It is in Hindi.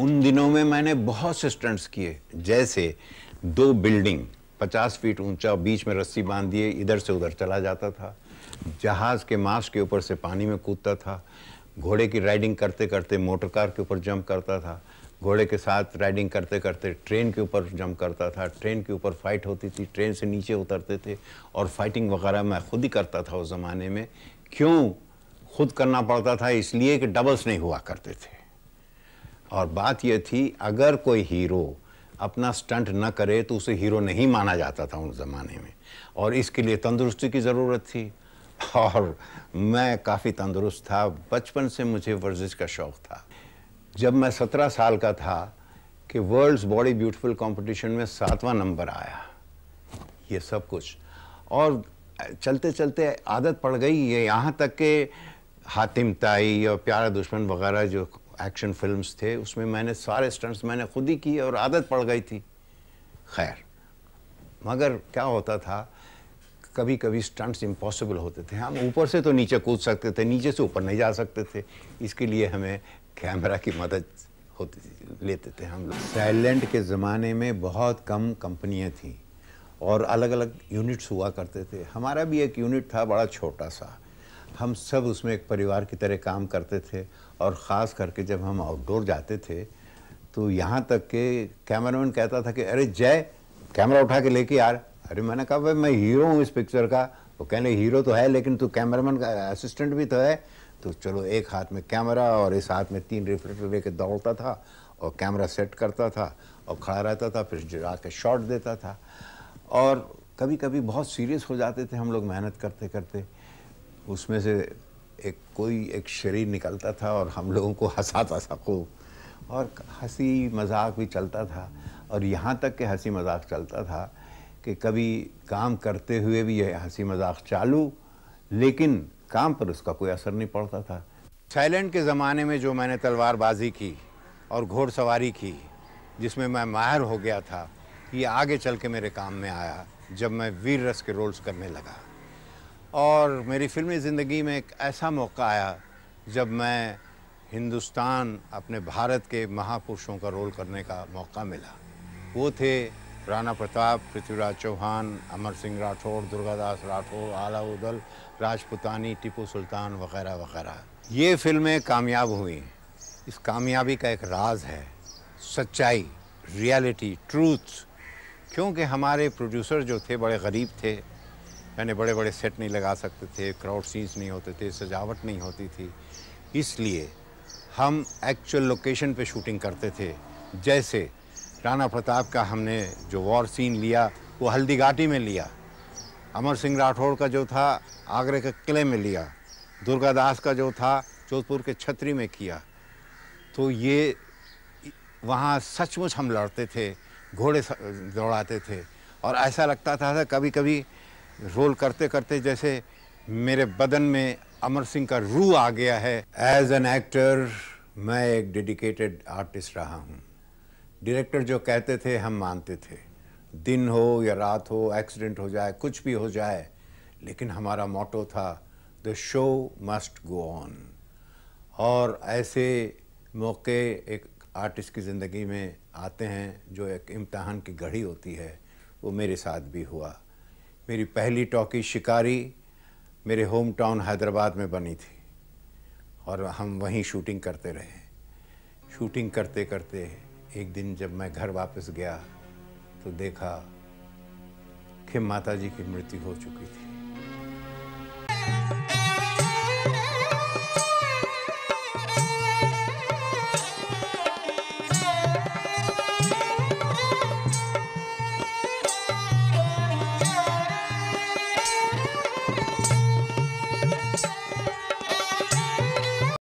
उन दिनों में मैंने बहुत से स्टंट्स किए जैसे दो बिल्डिंग 50 फीट ऊंचा बीच में रस्सी बांध दिए इधर से उधर चला जाता था जहाज़ के मास्क के ऊपर से पानी में कूदता था घोड़े की राइडिंग करते करते मोटर कार के ऊपर जंप करता था घोड़े के साथ राइडिंग करते करते ट्रेन के ऊपर जंप करता था ट्रेन के ऊपर फाइट होती थी ट्रेन से नीचे उतरते थे और फाइटिंग वगैरह मैं खुद ही करता था उस ज़माने में क्यों खुद करना पड़ता था इसलिए कि डबल्स नहीं हुआ करते थे और बात यह थी अगर कोई हीरो अपना स्टंट न करे तो उसे हीरो नहीं माना जाता था उस ज़माने में और इसके लिए तंदुरुस्ती की ज़रूरत थी और मैं काफ़ी तंदुरुस्त था बचपन से मुझे वर्जिश का शौक़ था जब मैं सत्रह साल का था कि वर्ल्ड्स बॉडी ब्यूटीफुल कंपटीशन में सातवां नंबर आया ये सब कुछ और चलते चलते आदत पड़ गई है यहाँ तक के हातिम ताई और प्यारा दुश्मन वगैरह जो एक्शन फिल्म्स थे उसमें मैंने सारे स्टंट्स मैंने खुद ही किए और आदत पड़ गई थी खैर मगर क्या होता था कभी कभी स्टंट्स इम्पॉसिबल होते थे हम ऊपर से तो नीचे कूद सकते थे नीचे से ऊपर नहीं जा सकते थे इसके लिए हमें कैमरा की मदद होती लेते थे हम लोग साइलेंट के ज़माने में बहुत कम कंपनियाँ थीं और अलग अलग यूनिट्स हुआ करते थे हमारा भी एक यूनिट था बड़ा छोटा सा हम सब उसमें एक परिवार की तरह काम करते थे और ख़ास करके जब हम आउटडोर जाते थे तो यहाँ तक के कैमरामैन कहता था कि अरे जय कैमरा उठा के लेके यार अरे मैंने कहा भाई मैं हीरो हूँ इस पिक्चर का वो कहने हीरो तो है लेकिन तू कैमरामैन का असिस्टेंट भी तो है तो चलो एक हाथ में कैमरा और इस हाथ में तीन रिफ्लेक्टर लेके दौड़ता था और कैमरा सेट करता था और खड़ा रहता था फिर जरा के शॉट देता था और कभी कभी बहुत सीरियस हो जाते थे हम लोग मेहनत करते करते उसमें से एक कोई एक शरीर निकलता था और हम लोगों को हंसाता था खूब और हंसी मजाक भी चलता था और यहाँ तक कि हंसी मजाक चलता था कि कभी काम करते हुए भी यह हंसी मजाक चालू लेकिन काम पर उसका कोई असर नहीं पड़ता था थाईलैंड के ज़माने में जो मैंने तलवारबाजी की और घोड़सवारी की जिसमें मैं माहिर हो गया था ये आगे चल के मेरे काम में आया जब मैं वीर रस के रोल्स करने लगा और मेरी फिल्मी ज़िंदगी में एक ऐसा मौका आया जब मैं हिंदुस्तान अपने भारत के महापुरुषों का रोल करने का मौका मिला वो थे राणा प्रताप पृथ्वीराज चौहान अमर सिंह राठौड़ दुर्गादास राठौड़ आला उदल राजपुतानी टिपू सुल्तान वगैरह वगैरह ये फिल्में कामयाब हुई इस कामयाबी का एक राज है सच्चाई रियलिटी ट्रूथ क्योंकि हमारे प्रोड्यूसर जो थे बड़े गरीब थे यानी बड़े बड़े सेट नहीं लगा सकते थे क्राउड सीन्स नहीं होते थे सजावट नहीं होती थी इसलिए हम एक्चुअल लोकेशन पे शूटिंग करते थे जैसे राणा प्रताप का हमने जो वॉर सीन लिया वो हल्दी घाटी में लिया अमर सिंह राठौड़ का जो था आगरे के किले में लिया दुर्गादास का जो था जोधपुर के छतरी में किया तो ये वहाँ सचमुच हम लड़ते थे घोड़े दौड़ाते थे और ऐसा लगता था कभी कभी रोल करते करते जैसे मेरे बदन में अमर सिंह का रू आ गया है एज एन एक्टर मैं एक डेडिकेटेड आर्टिस्ट रहा हूँ डायरेक्टर जो कहते थे हम मानते थे दिन हो या रात हो एक्सीडेंट हो जाए कुछ भी हो जाए लेकिन हमारा मोटो था the show must go on और ऐसे मौके एक आर्टिस्ट की ज़िंदगी में आते हैं जो एक इम्तहान की घड़ी होती है वो मेरे साथ भी हुआ मेरी पहली टॉकी शिकारी मेरे होम टाउन हैदराबाद में बनी थी और हम वहीं शूटिंग करते रहे शूटिंग करते करते एक दिन जब मैं घर वापस गया तो देखा कि माता जी की मृत्यु हो चुकी थी